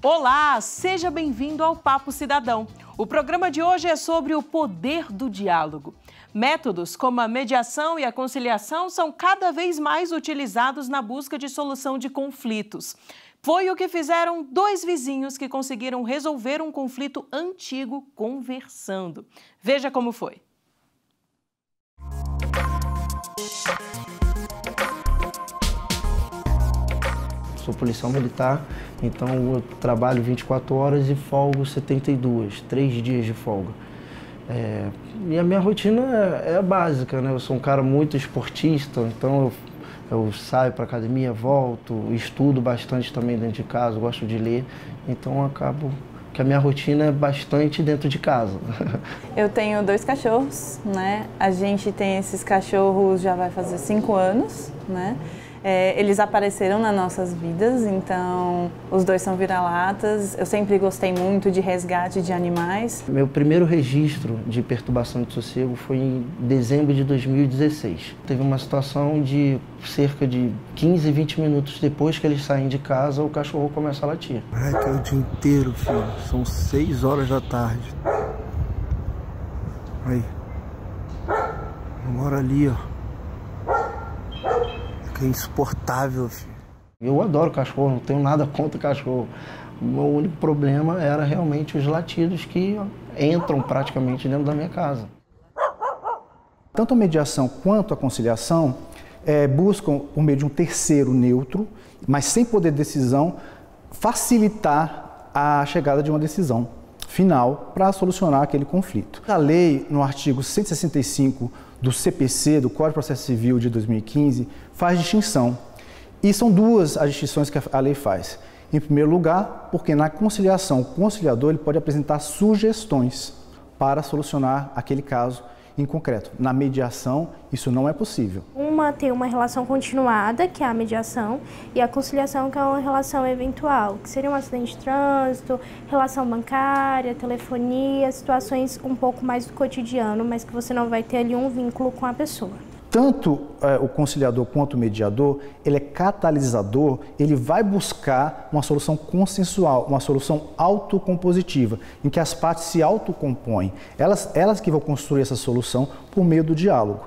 Olá, seja bem-vindo ao Papo Cidadão. O programa de hoje é sobre o poder do diálogo. Métodos como a mediação e a conciliação são cada vez mais utilizados na busca de solução de conflitos. Foi o que fizeram dois vizinhos que conseguiram resolver um conflito antigo conversando. Veja como foi. sou policial militar, então eu trabalho 24 horas e folgo 72, três dias de folga. É, e a minha rotina é, é, básica, né? Eu sou um cara muito esportista, então eu, eu saio para academia, volto, estudo bastante também dentro de casa, gosto de ler, então acabo que a minha rotina é bastante dentro de casa. Eu tenho dois cachorros, né? A gente tem esses cachorros já vai fazer cinco anos, né? é, eles apareceram nas nossas vidas, então os dois são vira-latas. Eu sempre gostei muito de resgate de animais. Meu primeiro registro de perturbação de sossego foi em dezembro de 2016. Teve uma situação de cerca de 15, 20 minutos depois que eles saem de casa, o cachorro começa a latir. Ai, caiu o dia inteiro, filho. São 6 horas da tarde. Aí. Mora ali, ó é insuportável, filho. Eu adoro cachorro, não tenho nada contra cachorro. O meu único problema era realmente os latidos que entram praticamente dentro da minha casa. Tanto a mediação quanto a conciliação é, buscam, por meio de um terceiro neutro, mas sem poder de decisão, facilitar a chegada de uma decisão final para solucionar aquele conflito. A lei, no artigo 165 do CPC, do Código de Processo Civil de 2015, faz distinção. E são duas as distinções que a lei faz. Em primeiro lugar, porque na conciliação, o conciliador ele pode apresentar sugestões para solucionar aquele caso em concreto. Na mediação, isso não é possível. Uma tem uma relação continuada, que é a mediação, e a conciliação, que é uma relação eventual, que seria um acidente de trânsito, relação bancária, telefonia, situações um pouco mais do cotidiano, mas que você não vai ter ali um vínculo com a pessoa tanto é, o conciliador quanto o mediador, ele é catalisador, ele vai buscar uma solução consensual, uma solução autocompositiva, em que as partes se autocompõem. Elas, elas que vão construir essa solução por meio do diálogo.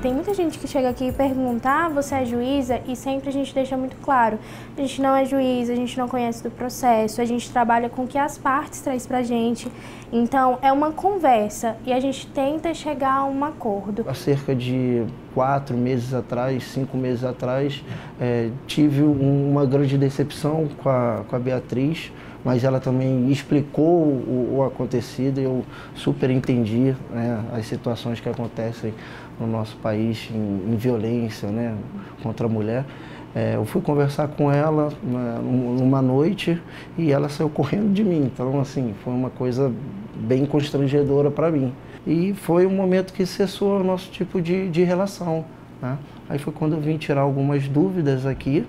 Tem muita gente que chega aqui e pergunta, ah, você é juíza? E sempre a gente deixa muito claro, a gente não é juíza, a gente não conhece do processo, a gente trabalha com o que as partes traz pra gente. Então é uma conversa e a gente tenta chegar a um acordo. Há cerca de quatro meses atrás, cinco meses atrás, é, tive uma grande decepção com a, com a Beatriz, mas ela também explicou o, o acontecido e eu super entendi né, as situações que acontecem no nosso país em, em violência né, contra a mulher. É, eu fui conversar com ela né, numa noite e ela saiu correndo de mim. Então, assim, foi uma coisa bem constrangedora para mim. E foi um momento que cessou o nosso tipo de, de relação. Né? Aí foi quando eu vim tirar algumas dúvidas aqui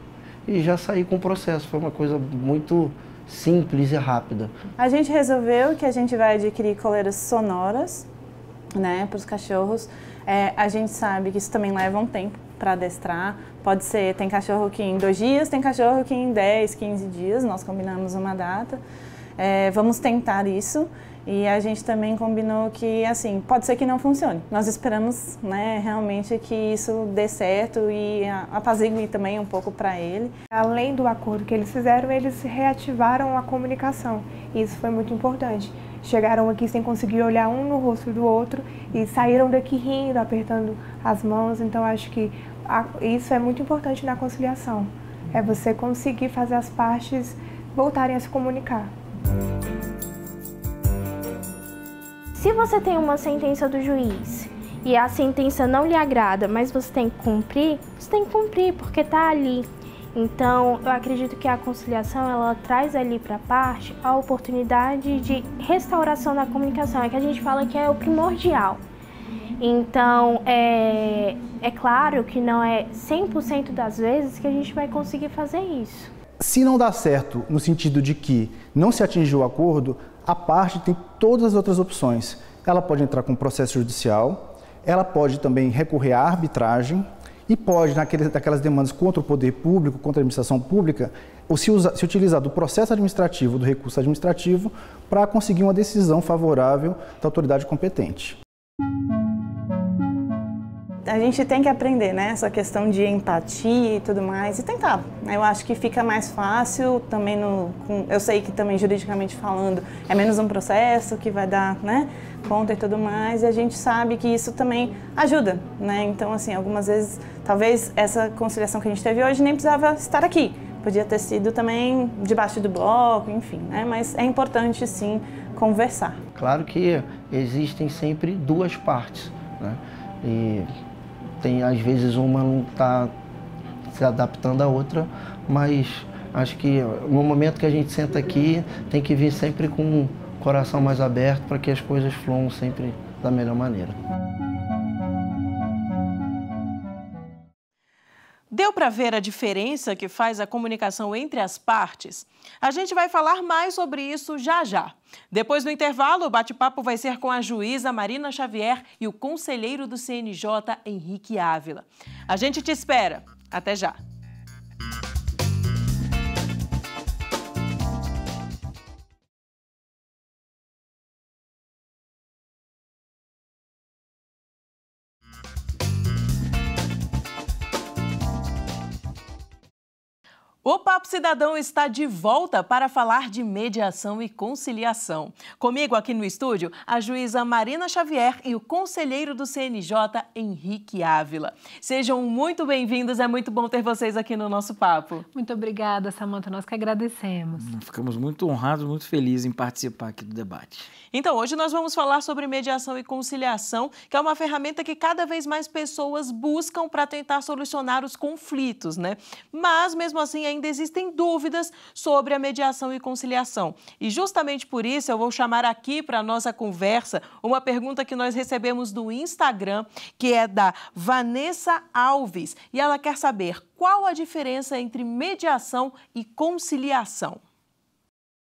e já saí com o processo. Foi uma coisa muito simples e rápida. A gente resolveu que a gente vai adquirir coleiras sonoras né, para os cachorros. É, a gente sabe que isso também leva um tempo para adestrar, Pode ser, tem cachorro que em dois dias, tem cachorro que em 10, 15 dias, nós combinamos uma data. É, vamos tentar isso. E a gente também combinou que, assim, pode ser que não funcione. Nós esperamos, né, realmente que isso dê certo e apazigue também um pouco para ele. Além do acordo que eles fizeram, eles reativaram a comunicação. isso foi muito importante. Chegaram aqui sem conseguir olhar um no rosto do outro e saíram daqui rindo, apertando as mãos. Então, acho que a, isso é muito importante na conciliação. É você conseguir fazer as partes voltarem a se comunicar. Se você tem uma sentença do juiz e a sentença não lhe agrada, mas você tem que cumprir, você tem que cumprir porque está ali. Então, eu acredito que a conciliação ela traz ali para a parte a oportunidade de restauração da comunicação, é que a gente fala que é o primordial. Então, é, é claro que não é 100% das vezes que a gente vai conseguir fazer isso. Se não dá certo, no sentido de que não se atingiu o acordo, a parte tem todas as outras opções. Ela pode entrar com processo judicial, ela pode também recorrer à arbitragem e pode, naqueles, naquelas demandas contra o poder público, contra a administração pública, ou se, usa, se utilizar do processo administrativo, do recurso administrativo, para conseguir uma decisão favorável da autoridade competente a gente tem que aprender, né? Essa questão de empatia e tudo mais e tentar. Eu acho que fica mais fácil também no, com, eu sei que também juridicamente falando é menos um processo que vai dar, né? Conta e tudo mais. E a gente sabe que isso também ajuda, né? Então assim, algumas vezes, talvez essa conciliação que a gente teve hoje nem precisava estar aqui. Podia ter sido também debaixo do bloco, enfim, né? Mas é importante sim conversar. Claro que existem sempre duas partes, né? E tem às vezes uma não está se adaptando à outra, mas acho que no momento que a gente senta aqui tem que vir sempre com o coração mais aberto para que as coisas fluam sempre da melhor maneira. Deu para ver a diferença que faz a comunicação entre as partes? A gente vai falar mais sobre isso já já. Depois do intervalo, o bate-papo vai ser com a juíza Marina Xavier e o conselheiro do CNJ, Henrique Ávila. A gente te espera. Até já! O Papo Cidadão está de volta para falar de mediação e conciliação. Comigo aqui no estúdio, a juíza Marina Xavier e o conselheiro do CNJ, Henrique Ávila. Sejam muito bem-vindos, é muito bom ter vocês aqui no nosso papo. Muito obrigada, Samanta, nós que agradecemos. Ficamos muito honrados, muito felizes em participar aqui do debate. Então, hoje nós vamos falar sobre mediação e conciliação, que é uma ferramenta que cada vez mais pessoas buscam para tentar solucionar os conflitos, né? Mas, mesmo assim, é ainda existem dúvidas sobre a mediação e conciliação. E justamente por isso eu vou chamar aqui para nossa conversa uma pergunta que nós recebemos do Instagram, que é da Vanessa Alves, e ela quer saber qual a diferença entre mediação e conciliação.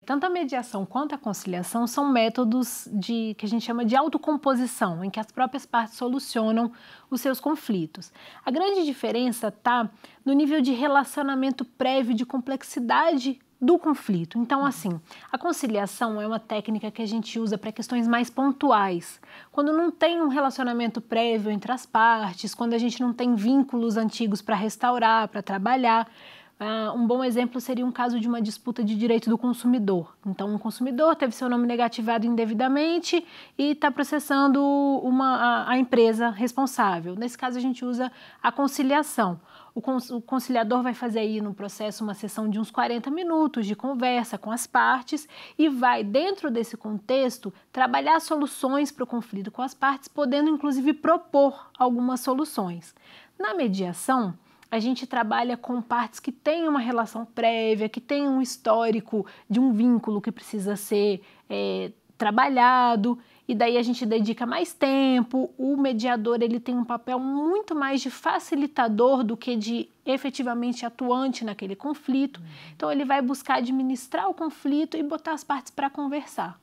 Tanto a mediação quanto a conciliação são métodos de que a gente chama de autocomposição, em que as próprias partes solucionam os seus conflitos. A grande diferença está no nível de relacionamento prévio de complexidade do conflito. Então, assim, a conciliação é uma técnica que a gente usa para questões mais pontuais. Quando não tem um relacionamento prévio entre as partes, quando a gente não tem vínculos antigos para restaurar, para trabalhar, ah, um bom exemplo seria um caso de uma disputa de direito do consumidor. Então, um consumidor teve seu nome negativado indevidamente e está processando uma, a, a, empresa responsável. Nesse caso, a gente usa a conciliação. O, cons, o conciliador vai fazer aí no processo uma sessão de uns 40 minutos de conversa com as partes e vai, dentro desse contexto, trabalhar soluções para o conflito com as partes, podendo inclusive propor algumas soluções. Na mediação, a gente trabalha com partes que têm uma relação prévia, que têm um histórico de um vínculo que precisa ser é, trabalhado e daí a gente dedica mais tempo. O mediador ele tem um papel muito mais de facilitador do que de efetivamente atuante naquele conflito. Uhum. Então ele vai buscar administrar o conflito e botar as partes para conversar.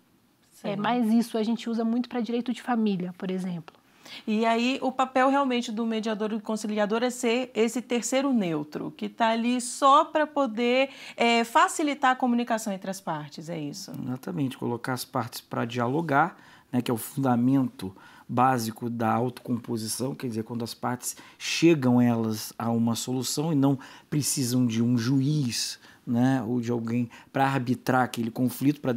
É Sim. É, mas isso a gente usa muito para direito de família, por exemplo. E aí o papel realmente do mediador e do conciliador é ser esse terceiro neutro, que está ali só para poder é, facilitar a comunicação entre as partes, é isso? Exatamente, colocar as partes para dialogar, né, que é o fundamento básico da autocomposição, quer dizer, quando as partes chegam elas a uma solução e não precisam de um juiz né, ou de alguém para arbitrar aquele conflito, para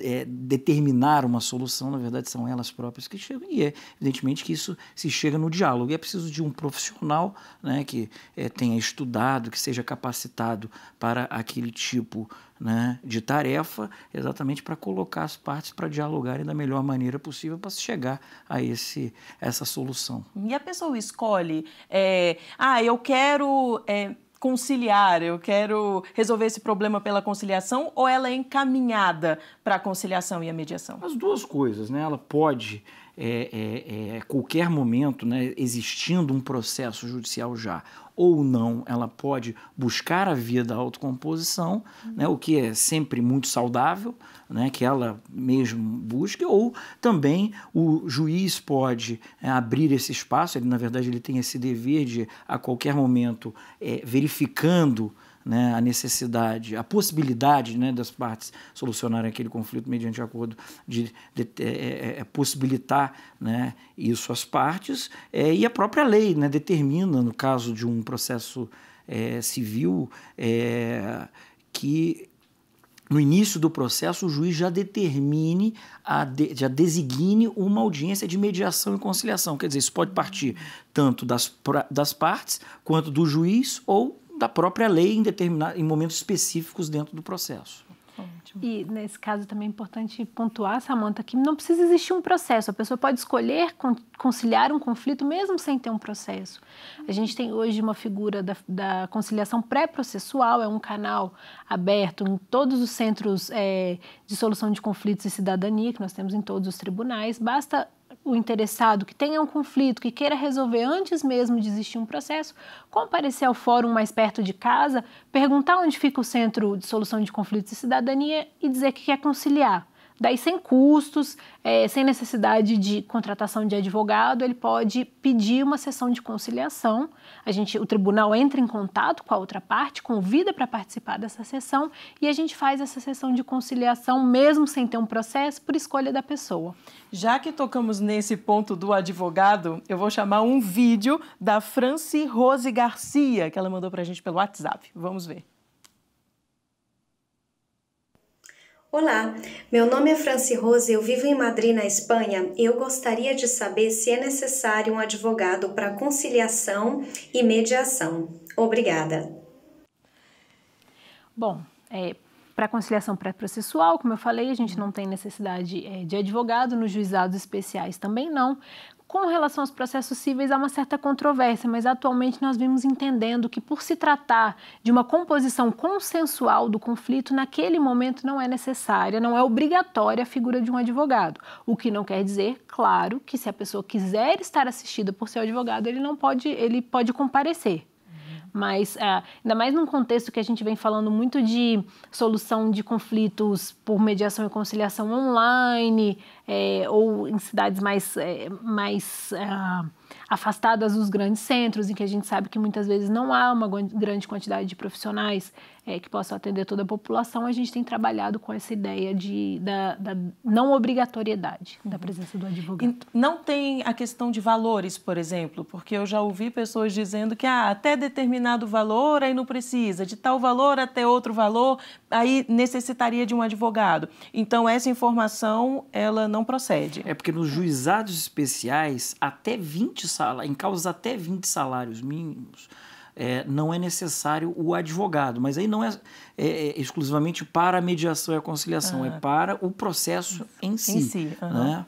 é, determinar uma solução, na verdade são elas próprias que chegam. E é evidentemente que isso se chega no diálogo. E é preciso de um profissional né, que é, tenha estudado, que seja capacitado para aquele tipo né, de tarefa, exatamente para colocar as partes para dialogarem da melhor maneira possível para chegar a esse, essa solução. E a pessoa escolhe, é, ah, eu quero. É conciliar, eu quero resolver esse problema pela conciliação ou ela é encaminhada para a conciliação e a mediação? As duas coisas, né? Ela pode é, é, é, qualquer momento, né, existindo um processo judicial já, ou não, ela pode buscar a via da autocomposição, uhum. né, o que é sempre muito saudável, né, que ela mesmo busque, ou também o juiz pode é, abrir esse espaço, ele, na verdade ele tem esse dever de, a qualquer momento, é, verificando né, a necessidade, a possibilidade né, das partes solucionarem aquele conflito mediante acordo, de, de, de é é, é, é, possibilitar né, isso às partes, é, e a própria lei né, determina, no caso de um processo é, civil, que no início do processo, o juiz já determine, de, já designe uma audiência de mediação e conciliação. Quer dizer, isso pode partir tanto das, das partes, quanto do juiz ou da própria lei em, determinar, em momentos específicos dentro do processo. E nesse caso também é importante pontuar, Samanta, que não precisa existir um processo. A pessoa pode escolher conciliar um conflito mesmo sem ter um processo. A gente tem hoje uma figura da, da conciliação pré-processual, é um canal aberto em todos os centros é, de solução de conflitos e cidadania que nós temos em todos os tribunais. Basta o interessado que tenha um conflito, que queira resolver antes mesmo de existir um processo, comparecer ao fórum mais perto de casa, perguntar onde fica o Centro de Solução de Conflitos e Cidadania e dizer que quer conciliar. Daí, sem custos, é, sem necessidade de contratação de advogado, ele pode pedir uma sessão de conciliação. A gente, o tribunal entra em contato com a outra parte, convida para participar dessa sessão e a gente faz essa sessão de conciliação, mesmo sem ter um processo, por escolha da pessoa. Já que tocamos nesse ponto do advogado, eu vou chamar um vídeo da Franci Rose Garcia, que ela mandou para a gente pelo WhatsApp. Vamos ver. Olá, meu nome é Franci Rose, eu vivo em Madrid, na Espanha, e eu gostaria de saber se é necessário um advogado para conciliação e mediação. Obrigada. Bom, é, para conciliação pré-processual, como eu falei, a gente não tem necessidade é, de advogado, nos juizados especiais também não. Com relação aos processos cíveis, há uma certa controvérsia, mas atualmente nós vimos entendendo que, por se tratar de uma composição consensual do conflito, naquele momento não é necessária, não é obrigatória a figura de um advogado. O que não quer dizer, claro, que se a pessoa quiser estar assistida por seu advogado, ele não pode, ele pode comparecer mas ah, ainda mais num contexto que a gente vem falando muito de solução de conflitos por mediação e conciliação online é, ou em cidades mais, é, mais ah, afastadas dos grandes centros, em que a gente sabe que muitas vezes não há uma grande quantidade de profissionais é, que possam atender toda a população, a gente tem trabalhado com essa ideia de, da, da não obrigatoriedade uhum. da presença do advogado. E não tem a questão de valores, por exemplo, porque eu já ouvi pessoas dizendo que ah, até determinado valor aí não precisa, de tal valor até outro valor, aí necessitaria de um advogado. Então, essa informação, ela não procede. É porque nos juizados especiais, até 20 salários, em causas até 20 salários mínimos, é, não é necessário o advogado, mas aí não é, é, é exclusivamente para a mediação e a conciliação, é ah. para o processo em si. Em si. Uhum. Né?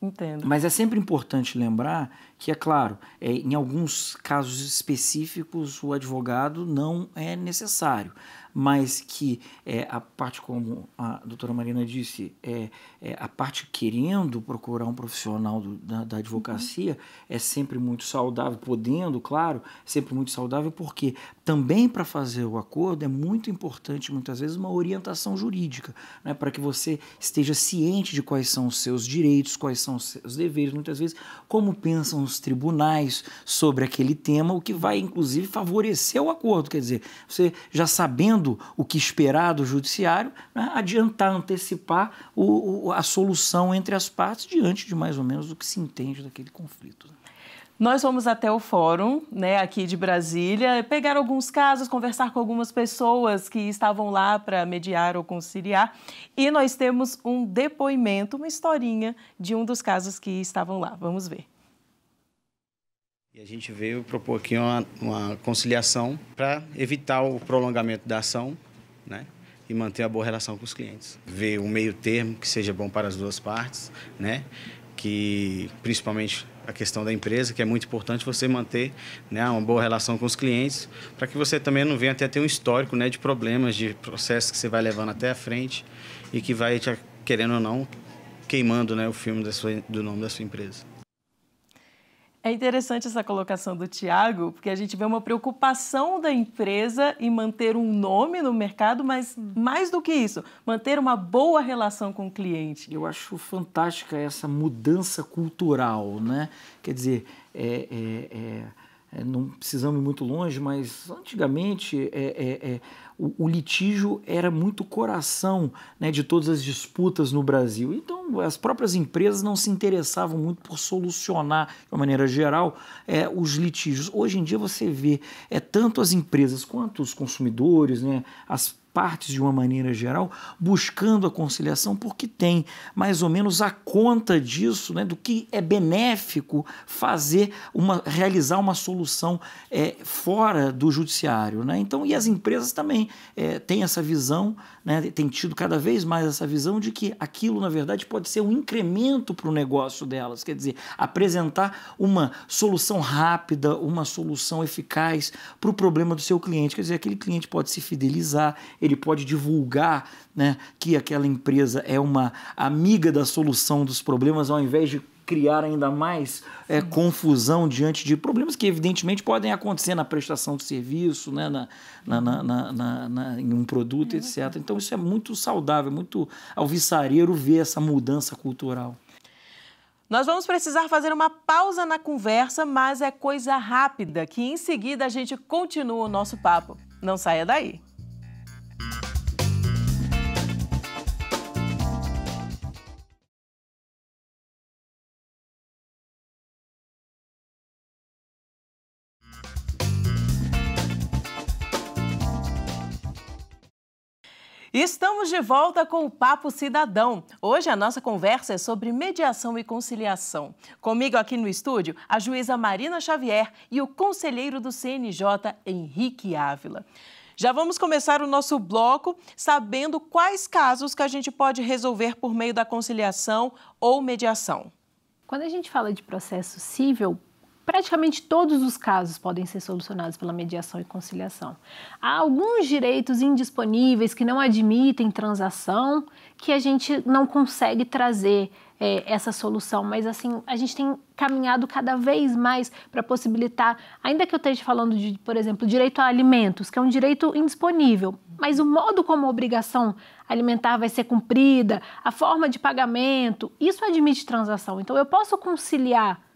Entendo. Mas é sempre importante lembrar que, é claro, é, em alguns casos específicos o advogado não é necessário mas que é, a parte, como a doutora Marina disse, é, é a parte querendo procurar um profissional do, da, da, advocacia uhum. é sempre muito saudável, podendo, claro, é sempre muito saudável, porque também para fazer o acordo é muito importante, muitas vezes, uma orientação jurídica, né, para que você esteja ciente de quais são os seus direitos, quais são os seus deveres, muitas vezes, como pensam os tribunais sobre aquele tema, o que vai, inclusive, favorecer o acordo. Quer dizer, você já sabendo o que esperar do judiciário, né, adiantar, antecipar o, o, a solução entre as partes diante de mais ou menos o que se entende daquele conflito. Nós vamos até o fórum, né, aqui de Brasília, pegar alguns casos, conversar com algumas pessoas que estavam lá para mediar ou conciliar, e nós temos um depoimento, uma historinha de um dos casos que estavam lá. Vamos ver. E a gente veio propor aqui uma, uma conciliação para evitar o prolongamento da ação né, e manter a boa relação com os clientes. Ver um meio termo que seja bom para as duas partes, né, que principalmente a questão da empresa, que é muito importante você manter né, uma boa relação com os clientes, para que você também não venha até ter um histórico né, de problemas, de processos que você vai levando até a frente e que vai, querendo ou não, queimando né, o filme sua, do nome da sua empresa. É interessante essa colocação do Tiago, porque a gente vê uma preocupação da empresa em manter um nome no mercado, mas mais do que isso, manter uma boa relação com o cliente. Eu acho fantástica essa mudança cultural, né? Quer dizer, é, é, é é, não precisamos ir muito longe, mas antigamente é, é, é, o, o, litígio era muito coração né, de todas as disputas no Brasil. Então, as próprias empresas não se interessavam muito por solucionar, de uma maneira geral, é, os litígios. Hoje em dia, você vê é, tanto as empresas quanto os consumidores, né, as partes, de uma maneira geral, buscando a conciliação, porque tem mais ou menos a conta disso, né, do que é benéfico fazer uma, realizar uma solução é, fora do judiciário. Né? Então, e as empresas também é, têm essa visão, né, têm tido cada vez mais essa visão de que aquilo, na verdade, pode ser um incremento para o negócio delas, quer dizer, apresentar uma solução rápida, uma solução eficaz para o problema do seu cliente, quer dizer, aquele cliente pode se fidelizar, ele pode divulgar né, que aquela empresa é uma amiga da solução dos problemas, ao invés de criar ainda mais é, confusão diante de problemas que, evidentemente, podem acontecer na prestação de serviço, né, na, na, na, na em um produto, é etc. Então, isso é muito saudável, muito alvissareiro ver essa mudança cultural. Nós vamos precisar fazer uma pausa na conversa, mas é coisa rápida, que em seguida a gente continua o nosso papo. Não saia daí! Estamos de volta com o Papo Cidadão. Hoje a nossa conversa é sobre mediação e conciliação. Comigo aqui no estúdio, a juíza Marina Xavier e o conselheiro do CNJ, Henrique Ávila. Já vamos começar o nosso bloco sabendo quais casos que a gente pode resolver por meio da conciliação ou mediação. Quando a gente fala de processo civil, Praticamente todos os casos podem ser solucionados pela mediação e conciliação. Há alguns direitos indisponíveis que não admitem transação, que a gente não consegue trazer é, essa solução, mas assim, a gente tem caminhado cada vez mais para possibilitar, ainda que eu esteja falando de, por exemplo, direito a alimentos, que é um direito indisponível, mas o modo como a obrigação alimentar vai ser cumprida, a forma de pagamento, isso admite transação. Então eu posso conciliar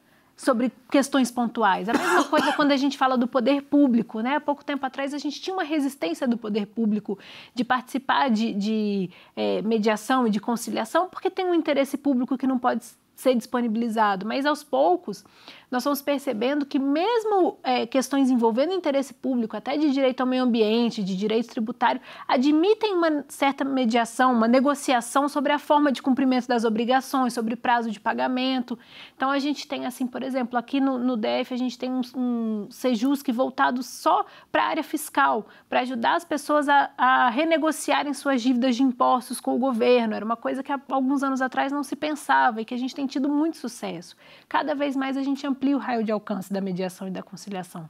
sobre questões pontuais. A mesma coisa quando a gente fala do poder público, né? Há pouco tempo atrás a gente tinha uma resistência do poder público de participar de, de é, mediação e de conciliação, porque tem um interesse público que não pode ser disponibilizado. Mas aos poucos nós estamos percebendo que, mesmo é, questões envolvendo interesse público, até de direito ao meio ambiente, de direito tributário, admitem uma certa mediação, uma negociação sobre a forma de cumprimento das obrigações, sobre prazo de pagamento. Então, a gente tem, assim, por exemplo, aqui no, no DF, a gente tem um, um Sejusc voltado só para a área fiscal, para ajudar as pessoas a, a renegociarem suas dívidas de impostos com o governo. Era uma coisa que há alguns anos atrás não se pensava e que a gente tem tido muito sucesso. Cada vez mais a gente amplia amplia o raio de alcance da mediação e da conciliação.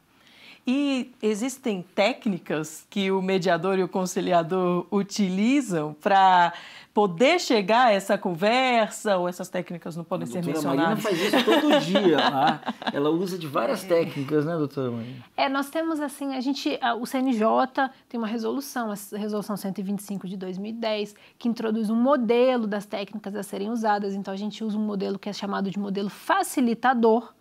E existem técnicas que o mediador e o conciliador utilizam para poder chegar a essa conversa, ou essas técnicas não podem ser mencionadas? A Marina faz isso todo dia lá. Tá? Ela usa de várias é. técnicas, né, doutora Marina? É, nós temos assim, a gente, o CNJ tem uma resolução, a resolução 125 de 2010, que introduz um modelo das técnicas a serem usadas. Então, a gente usa um modelo que é chamado de modelo facilitador,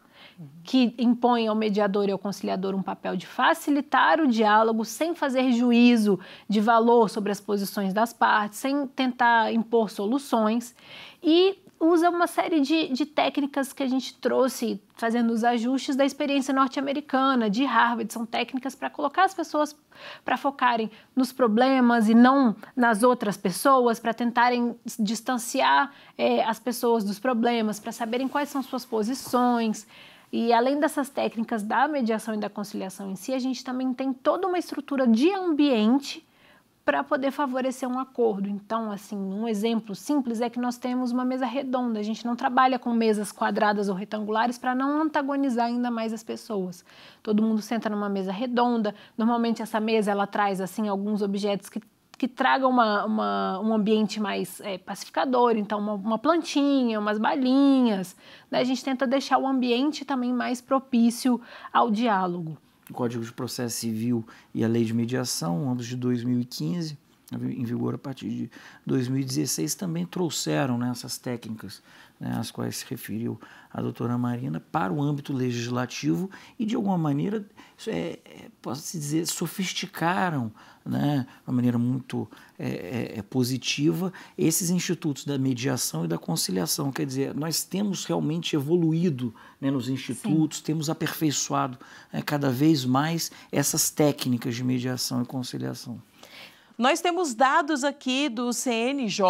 que impõe ao mediador e ao conciliador um papel de facilitar o diálogo sem fazer juízo de valor sobre as posições das partes, sem tentar impor soluções e usa uma série de, de técnicas que a gente trouxe, fazendo os ajustes da experiência norte-americana, de Harvard. São técnicas para colocar as pessoas para focarem nos problemas e não nas outras pessoas, para tentarem distanciar é, as pessoas dos problemas, para saberem quais são suas posições. E além dessas técnicas da mediação e da conciliação em si, a gente também tem toda uma estrutura de ambiente para poder favorecer um acordo. Então, assim, um exemplo simples é que nós temos uma mesa redonda. A gente não trabalha com mesas quadradas ou retangulares para não antagonizar ainda mais as pessoas. Todo mundo senta numa mesa redonda. Normalmente essa mesa ela traz assim alguns objetos que que traga uma, uma, um ambiente mais é, pacificador, então uma, uma, plantinha, umas balinhas. Né? A gente tenta deixar o ambiente também mais propício ao diálogo. O Código de Processo Civil e a Lei de Mediação, ambos de 2015, em vigor a partir de 2016, também trouxeram né, essas técnicas né, às quais se referiu a doutora Marina, para o âmbito legislativo e, de alguma maneira, é, é, posso dizer, sofisticaram né, de uma maneira muito é, é, é, positiva esses institutos da mediação e da conciliação. Quer dizer, nós temos realmente evoluído né, nos institutos, Sim. temos aperfeiçoado né, cada vez mais essas técnicas de mediação e conciliação. Nós temos dados aqui do CNJ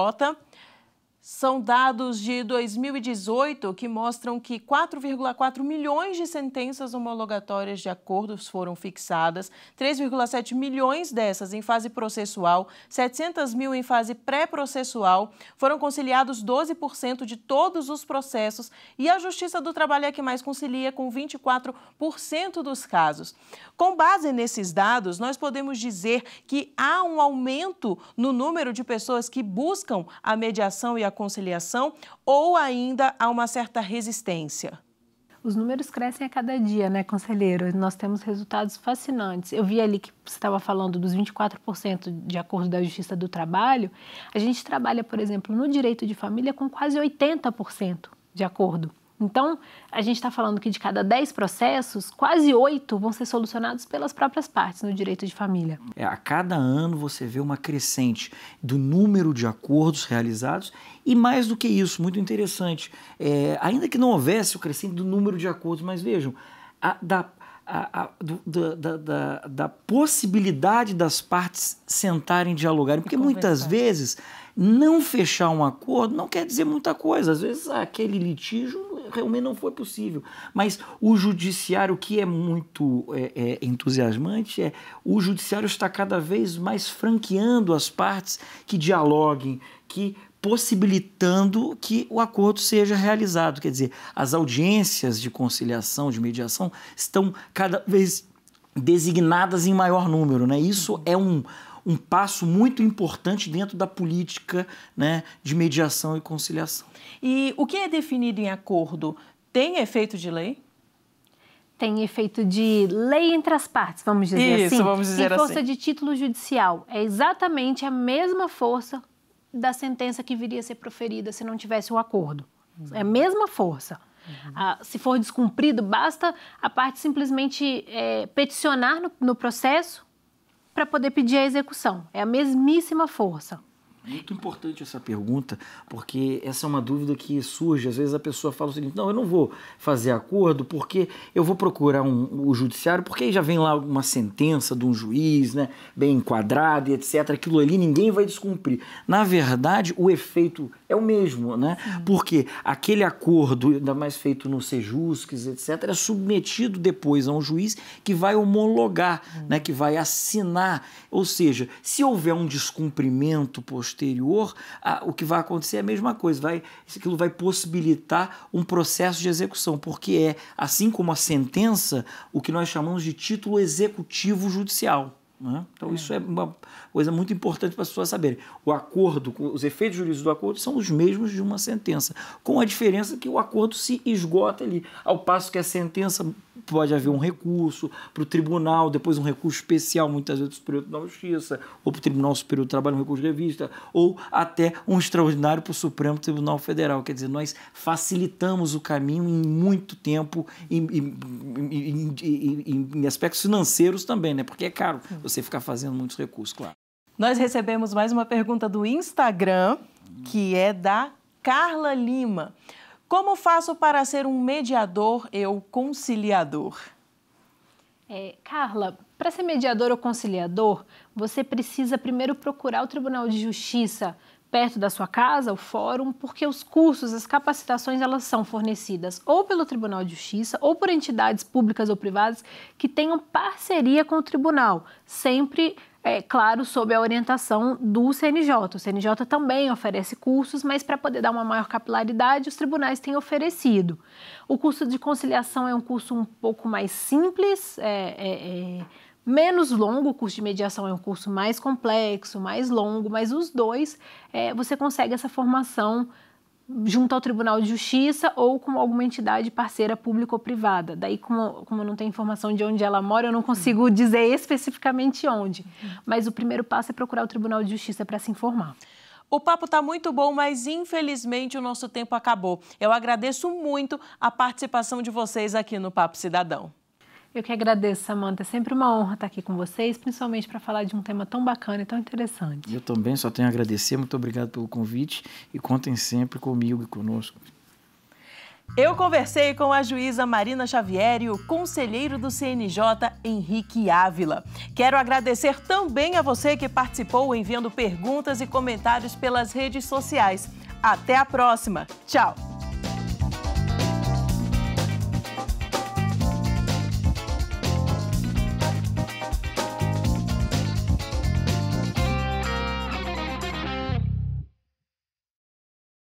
são dados de 2018 que mostram que 4,4 milhões de sentenças homologatórias de acordos foram fixadas, 3,7 milhões dessas em fase processual, 700 mil em fase pré-processual. Foram conciliados 12% de todos os processos e a Justiça do Trabalho é que mais concilia, com 24% dos casos. Com base nesses dados, nós podemos dizer que há um aumento no número de pessoas que buscam a mediação e a conciliação ou ainda há uma certa resistência? Os números crescem a cada dia, né, conselheiro? Nós temos resultados fascinantes. Eu vi ali que você estava falando dos 24% de acordo da Justiça do Trabalho. A gente trabalha, por exemplo, no direito de família com quase 80% de acordo. Então, a gente está falando que de cada 10 processos, quase 8 vão ser solucionados pelas próprias partes no direito de família. É, a cada ano você vê uma crescente do número de acordos realizados e mais do que isso, muito interessante, é, ainda que não houvesse o crescente do número de acordos, mas vejam, a, da, a, a, do, da, da, da possibilidade das partes sentarem e dialogarem, porque é muitas vezes não fechar um acordo não quer dizer muita coisa. Às vezes ah, aquele litígio realmente não foi possível. Mas o judiciário, o que é muito é, é, entusiasmante é o judiciário está cada vez mais franqueando as partes que dialoguem, que possibilitando que o acordo seja realizado. Quer dizer, as audiências de conciliação, de mediação, estão cada vez designadas em maior número. Né? Isso é um um passo muito importante dentro da política né, de mediação e conciliação. E o que é definido em acordo tem efeito de lei? tem efeito de lei entre as partes, vamos dizer Isso, assim. Isso, vamos dizer e força assim. de título judicial. É exatamente a mesma força da sentença que viria a ser proferida se não tivesse o um acordo. É a mesma força. Uhum. Ah, se for descumprido, basta a parte simplesmente é, peticionar no, no processo para poder pedir a execução. É a mesmíssima força. Muito importante essa pergunta, porque essa é uma dúvida que surge. Às vezes a pessoa fala o seguinte: não, eu não vou fazer acordo porque eu vou procurar um, o judiciário, porque aí já vem lá uma sentença de um juiz, né, bem enquadrado e etc. Aquilo ali ninguém vai descumprir. Na verdade, o efeito é o mesmo, né? Sim. Porque aquele acordo, ainda mais feito no Sejusques, etc., é submetido depois a um juiz que vai homologar, hum. né? que vai assinar. Ou seja, se houver um descumprimento posterior, a, o que vai acontecer é a mesma coisa, vai, aquilo vai possibilitar um processo de execução, porque é, assim como a sentença, o que nós chamamos de título executivo judicial. Né? Então, é. isso é uma coisa muito importante para as pessoas saberem. O acordo, os efeitos jurídicos do acordo são os mesmos de uma sentença, com a diferença que o acordo se esgota ali, ao passo que a sentença pode haver um recurso para o tribunal, depois um recurso especial, muitas vezes, para o Superior Tribunal de Justiça, ou para o Tribunal Superior do Trabalho, um recurso de revista, ou até um extraordinário para o Supremo Tribunal Federal. Quer dizer, nós facilitamos o caminho em muito tempo, em, em, em, em aspectos financeiros também, né? porque é caro você ficar fazendo muitos recursos, claro. Nós recebemos mais uma pergunta do Instagram, que é da Carla Lima. Como faço para ser um mediador e o conciliador? É, Carla, para ser mediador ou conciliador, você precisa primeiro procurar o Tribunal de Justiça perto da sua casa, o fórum, porque os cursos, as capacitações, elas são fornecidas ou pelo Tribunal de Justiça ou por entidades públicas ou privadas que tenham parceria com o tribunal, sempre é, claro, sob a orientação do CNJ. O CNJ também oferece cursos, mas para poder dar uma maior capilaridade, os tribunais têm oferecido. O curso de conciliação é um curso um pouco mais simples, é, é, é menos longo, o curso de mediação é um curso mais complexo, mais longo, mas os dois é, você consegue essa formação junto ao Tribunal de Justiça ou com alguma entidade parceira pública ou privada. Daí, como, como não tem informação de onde ela mora, eu não consigo dizer especificamente onde. Mas o primeiro passo é procurar o Tribunal de Justiça para se informar. O papo está muito bom, mas infelizmente o nosso tempo acabou. Eu agradeço muito a participação de vocês aqui no Papo Cidadão. Eu que agradeço, Samanta. É sempre uma honra estar aqui com vocês, principalmente para falar de um tema tão bacana e tão interessante. Eu também só tenho a agradecer. Muito obrigado pelo convite e contem sempre comigo e conosco. Eu conversei com a juíza Marina Xavier e o conselheiro do CNJ, Henrique Ávila. Quero agradecer também a você que participou enviando perguntas e comentários pelas redes sociais. Até a próxima. Tchau!